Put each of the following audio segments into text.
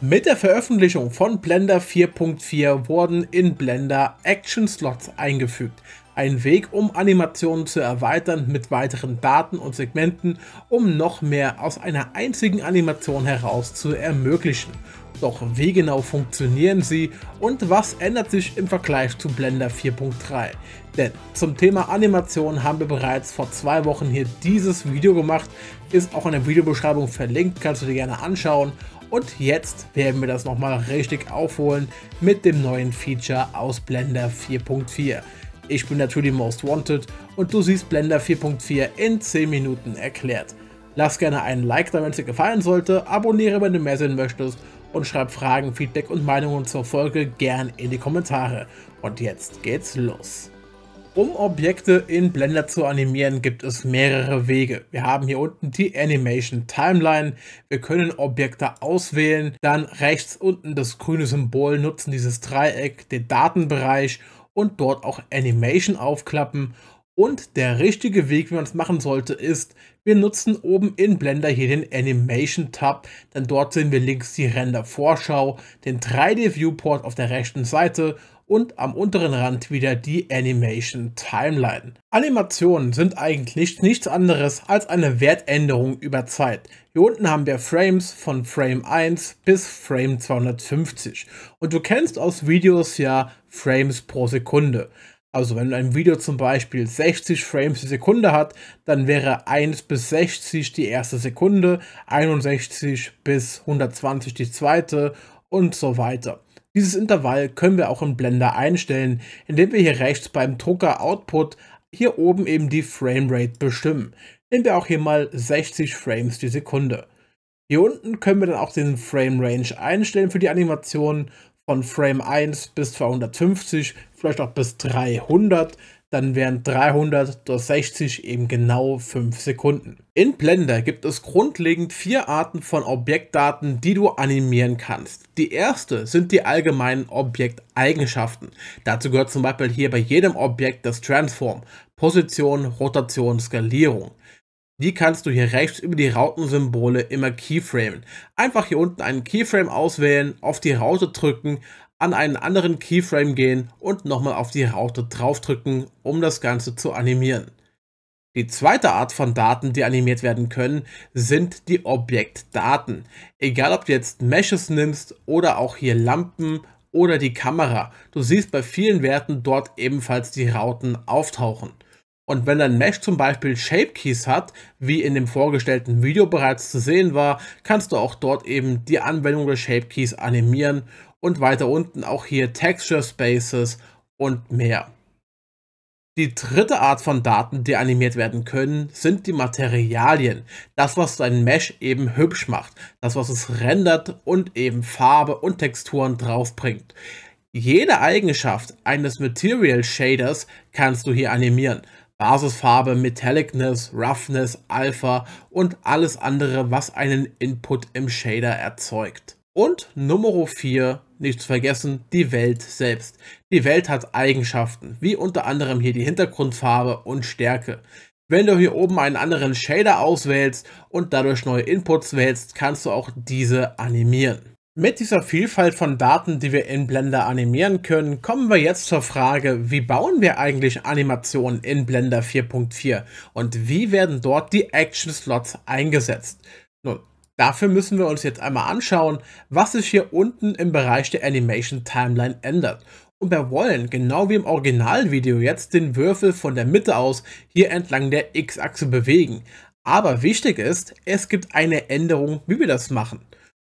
Mit der Veröffentlichung von Blender 4.4 wurden in Blender Action Slots eingefügt. Ein Weg, um Animationen zu erweitern mit weiteren Daten und Segmenten, um noch mehr aus einer einzigen Animation heraus zu ermöglichen. Doch wie genau funktionieren sie und was ändert sich im Vergleich zu Blender 4.3? Denn zum Thema Animation haben wir bereits vor zwei Wochen hier dieses Video gemacht, ist auch in der Videobeschreibung verlinkt, kannst du dir gerne anschauen und jetzt werden wir das nochmal richtig aufholen mit dem neuen Feature aus Blender 4.4. Ich bin natürlich Most Wanted und du siehst Blender 4.4 in 10 Minuten erklärt. Lass gerne einen Like da, wenn es dir gefallen sollte, abonniere, wenn du mehr sehen möchtest und schreib Fragen, Feedback und Meinungen zur Folge gern in die Kommentare. Und jetzt geht's los. Um Objekte in Blender zu animieren, gibt es mehrere Wege. Wir haben hier unten die Animation Timeline. Wir können Objekte auswählen, dann rechts unten das grüne Symbol nutzen, dieses Dreieck, den Datenbereich und dort auch Animation aufklappen und der richtige Weg, wie man es machen sollte, ist, wir nutzen oben in Blender hier den Animation Tab, denn dort sehen wir links die Render-Vorschau, den 3D-Viewport auf der rechten Seite und am unteren Rand wieder die Animation Timeline. Animationen sind eigentlich nichts anderes als eine Wertänderung über Zeit. Hier unten haben wir Frames von Frame 1 bis Frame 250 und du kennst aus Videos ja Frames pro Sekunde. Also wenn ein Video zum Beispiel 60 Frames die Sekunde hat, dann wäre 1 bis 60 die erste Sekunde, 61 bis 120 die zweite und so weiter. Dieses Intervall können wir auch im Blender einstellen, indem wir hier rechts beim Drucker Output hier oben eben die Framerate bestimmen. Nehmen wir auch hier mal 60 Frames die Sekunde. Hier unten können wir dann auch den Frame Range einstellen für die Animation von Frame 1 bis 250, vielleicht auch bis 300, dann wären 300 durch 60 eben genau 5 Sekunden. In Blender gibt es grundlegend vier Arten von Objektdaten, die du animieren kannst. Die erste sind die allgemeinen Objekteigenschaften. Dazu gehört zum Beispiel hier bei jedem Objekt das Transform, Position, Rotation, Skalierung. Die kannst du hier rechts über die Rautensymbole immer keyframen. Einfach hier unten einen Keyframe auswählen, auf die Raute drücken, an einen anderen Keyframe gehen und nochmal auf die Raute draufdrücken, um das Ganze zu animieren. Die zweite Art von Daten, die animiert werden können, sind die Objektdaten. Egal ob du jetzt Meshes nimmst oder auch hier Lampen oder die Kamera. Du siehst bei vielen Werten dort ebenfalls die Rauten auftauchen. Und wenn dein Mesh zum Beispiel Shape Keys hat, wie in dem vorgestellten Video bereits zu sehen war, kannst du auch dort eben die Anwendung der Shape Keys animieren und weiter unten auch hier Texture Spaces und mehr. Die dritte Art von Daten, die animiert werden können, sind die Materialien. Das, was dein Mesh eben hübsch macht. Das, was es rendert und eben Farbe und Texturen draufbringt. Jede Eigenschaft eines Material Shaders kannst du hier animieren. Basisfarbe, Metallicness, Roughness, Alpha und alles andere, was einen Input im Shader erzeugt. Und Nummer 4, nicht zu vergessen, die Welt selbst. Die Welt hat Eigenschaften, wie unter anderem hier die Hintergrundfarbe und Stärke. Wenn du hier oben einen anderen Shader auswählst und dadurch neue Inputs wählst, kannst du auch diese animieren. Mit dieser Vielfalt von Daten, die wir in Blender animieren können, kommen wir jetzt zur Frage, wie bauen wir eigentlich Animationen in Blender 4.4 und wie werden dort die Action-Slots eingesetzt? Nun, dafür müssen wir uns jetzt einmal anschauen, was sich hier unten im Bereich der Animation Timeline ändert. Und wir wollen, genau wie im Originalvideo, jetzt den Würfel von der Mitte aus hier entlang der X-Achse bewegen. Aber wichtig ist, es gibt eine Änderung, wie wir das machen.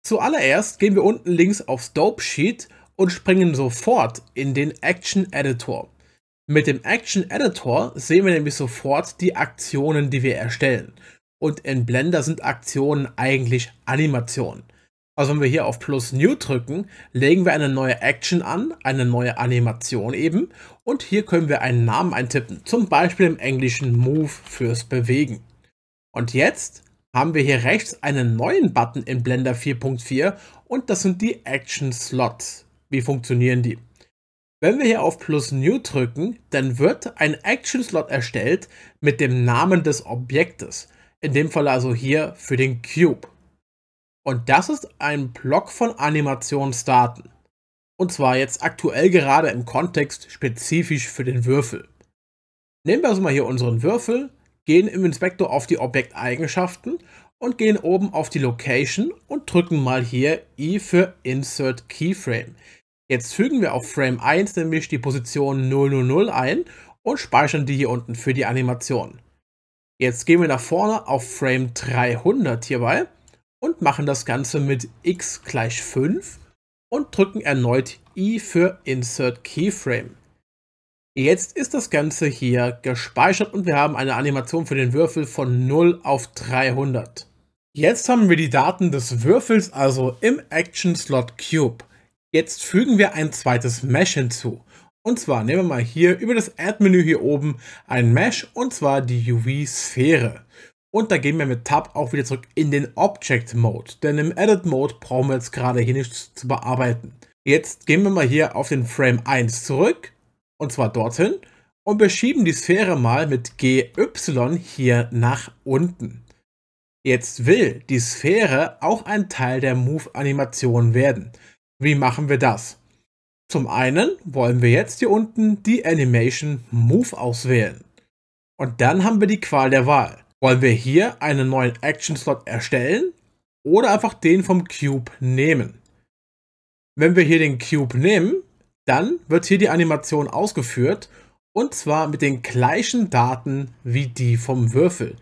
Zuallererst gehen wir unten links aufs Dope Sheet und springen sofort in den Action Editor. Mit dem Action Editor sehen wir nämlich sofort die Aktionen, die wir erstellen. Und in Blender sind Aktionen eigentlich Animationen. Also wenn wir hier auf Plus New drücken, legen wir eine neue Action an, eine neue Animation eben. Und hier können wir einen Namen eintippen, zum Beispiel im englischen Move fürs Bewegen. Und jetzt haben wir hier rechts einen neuen Button in Blender 4.4 und das sind die Action Slots. Wie funktionieren die? Wenn wir hier auf Plus New drücken, dann wird ein Action Slot erstellt mit dem Namen des Objektes. In dem Fall also hier für den Cube. Und das ist ein Block von Animationsdaten. Und zwar jetzt aktuell gerade im Kontext spezifisch für den Würfel. Nehmen wir also mal hier unseren Würfel gehen im Inspektor auf die Objekteigenschaften und gehen oben auf die Location und drücken mal hier I für Insert Keyframe. Jetzt fügen wir auf Frame 1 nämlich die Position 000 ein und speichern die hier unten für die Animation. Jetzt gehen wir nach vorne auf Frame 300 hierbei und machen das Ganze mit x gleich 5 und drücken erneut I für Insert Keyframe. Jetzt ist das Ganze hier gespeichert und wir haben eine Animation für den Würfel von 0 auf 300. Jetzt haben wir die Daten des Würfels also im Action Slot Cube. Jetzt fügen wir ein zweites Mesh hinzu. Und zwar nehmen wir mal hier über das Add-Menü hier oben ein Mesh und zwar die UV-Sphäre. Und da gehen wir mit Tab auch wieder zurück in den Object Mode, denn im Edit Mode brauchen wir jetzt gerade hier nichts zu bearbeiten. Jetzt gehen wir mal hier auf den Frame 1 zurück und zwar dorthin und wir schieben die Sphäre mal mit GY hier nach unten. Jetzt will die Sphäre auch ein Teil der Move-Animation werden. Wie machen wir das? Zum einen wollen wir jetzt hier unten die Animation Move auswählen. Und dann haben wir die Qual der Wahl. Wollen wir hier einen neuen Action-Slot erstellen oder einfach den vom Cube nehmen? Wenn wir hier den Cube nehmen, dann wird hier die Animation ausgeführt und zwar mit den gleichen Daten wie die vom Würfel.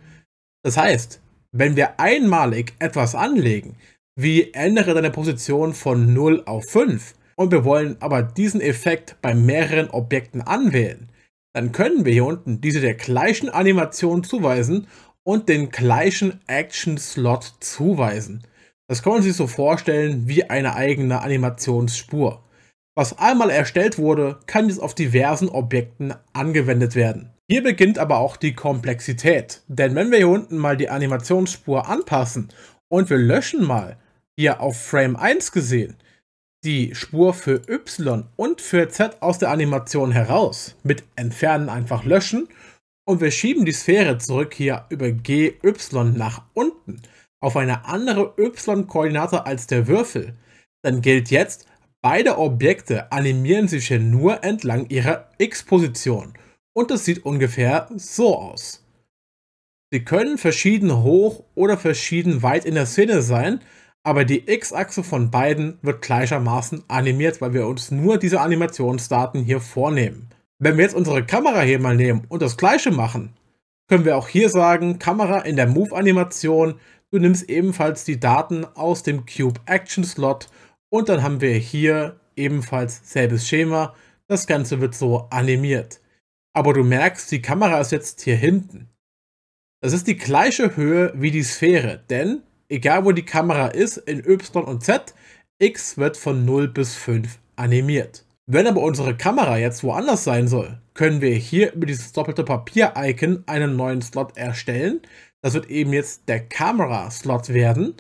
Das heißt, wenn wir einmalig etwas anlegen, wie ändere deine Position von 0 auf 5 und wir wollen aber diesen Effekt bei mehreren Objekten anwählen, dann können wir hier unten diese der gleichen Animation zuweisen und den gleichen Action-Slot zuweisen. Das kann man sich so vorstellen wie eine eigene Animationsspur. Was einmal erstellt wurde, kann jetzt auf diversen Objekten angewendet werden. Hier beginnt aber auch die Komplexität, denn wenn wir hier unten mal die Animationsspur anpassen und wir löschen mal, hier auf Frame 1 gesehen, die Spur für Y und für Z aus der Animation heraus, mit Entfernen einfach löschen und wir schieben die Sphäre zurück hier über GY nach unten auf eine andere Y-Koordinate als der Würfel, dann gilt jetzt, Beide Objekte animieren sich hier nur entlang ihrer X-Position und es sieht ungefähr so aus. Sie können verschieden hoch oder verschieden weit in der Szene sein, aber die X-Achse von beiden wird gleichermaßen animiert, weil wir uns nur diese Animationsdaten hier vornehmen. Wenn wir jetzt unsere Kamera hier mal nehmen und das gleiche machen, können wir auch hier sagen, Kamera in der Move-Animation, du nimmst ebenfalls die Daten aus dem Cube Action Slot und dann haben wir hier ebenfalls selbes Schema. Das Ganze wird so animiert. Aber du merkst, die Kamera ist jetzt hier hinten. Das ist die gleiche Höhe wie die Sphäre, denn egal wo die Kamera ist, in Y und Z, X wird von 0 bis 5 animiert. Wenn aber unsere Kamera jetzt woanders sein soll, können wir hier über dieses doppelte Papier-Icon einen neuen Slot erstellen. Das wird eben jetzt der Kamera-Slot werden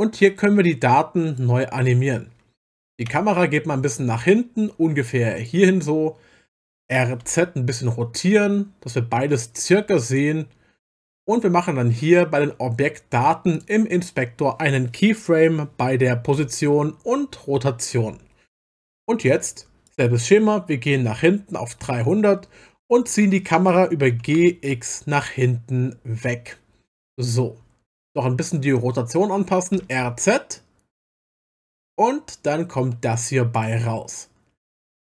und hier können wir die Daten neu animieren. Die Kamera geht mal ein bisschen nach hinten, ungefähr hierhin so. RZ ein bisschen rotieren, dass wir beides circa sehen. Und wir machen dann hier bei den Objektdaten im Inspektor einen Keyframe bei der Position und Rotation. Und jetzt, selbes Schema, wir gehen nach hinten auf 300 und ziehen die Kamera über GX nach hinten weg. So noch ein bisschen die Rotation anpassen, RZ. Und dann kommt das hier bei raus.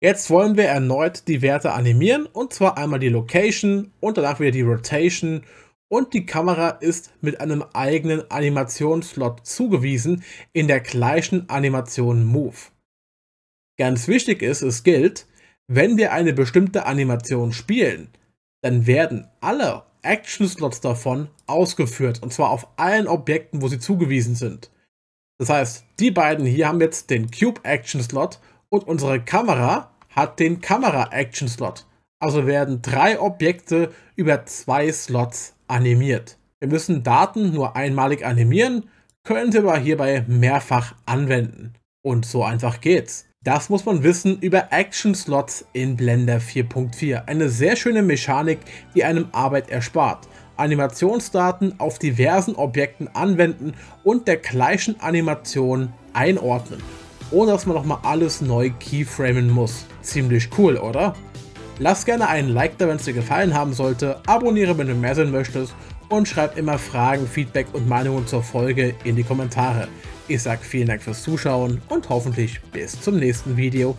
Jetzt wollen wir erneut die Werte animieren und zwar einmal die Location und danach wieder die Rotation und die Kamera ist mit einem eigenen Animationsslot zugewiesen in der gleichen Animation Move. Ganz wichtig ist, es gilt, wenn wir eine bestimmte Animation spielen, dann werden alle Action-Slots davon ausgeführt. Und zwar auf allen Objekten, wo sie zugewiesen sind. Das heißt, die beiden hier haben jetzt den Cube-Action-Slot und unsere Kamera hat den Kamera-Action-Slot. Also werden drei Objekte über zwei Slots animiert. Wir müssen Daten nur einmalig animieren, können sie aber hierbei mehrfach anwenden. Und so einfach geht's. Das muss man wissen über Action Slots in Blender 4.4. Eine sehr schöne Mechanik, die einem Arbeit erspart. Animationsdaten auf diversen Objekten anwenden und der gleichen Animation einordnen, ohne dass man nochmal alles neu keyframen muss. Ziemlich cool, oder? Lass gerne einen Like da, wenn es dir gefallen haben sollte, abonniere, wenn du mehr sehen möchtest und schreib immer Fragen, Feedback und Meinungen zur Folge in die Kommentare. Ich sage vielen Dank fürs Zuschauen und hoffentlich bis zum nächsten Video.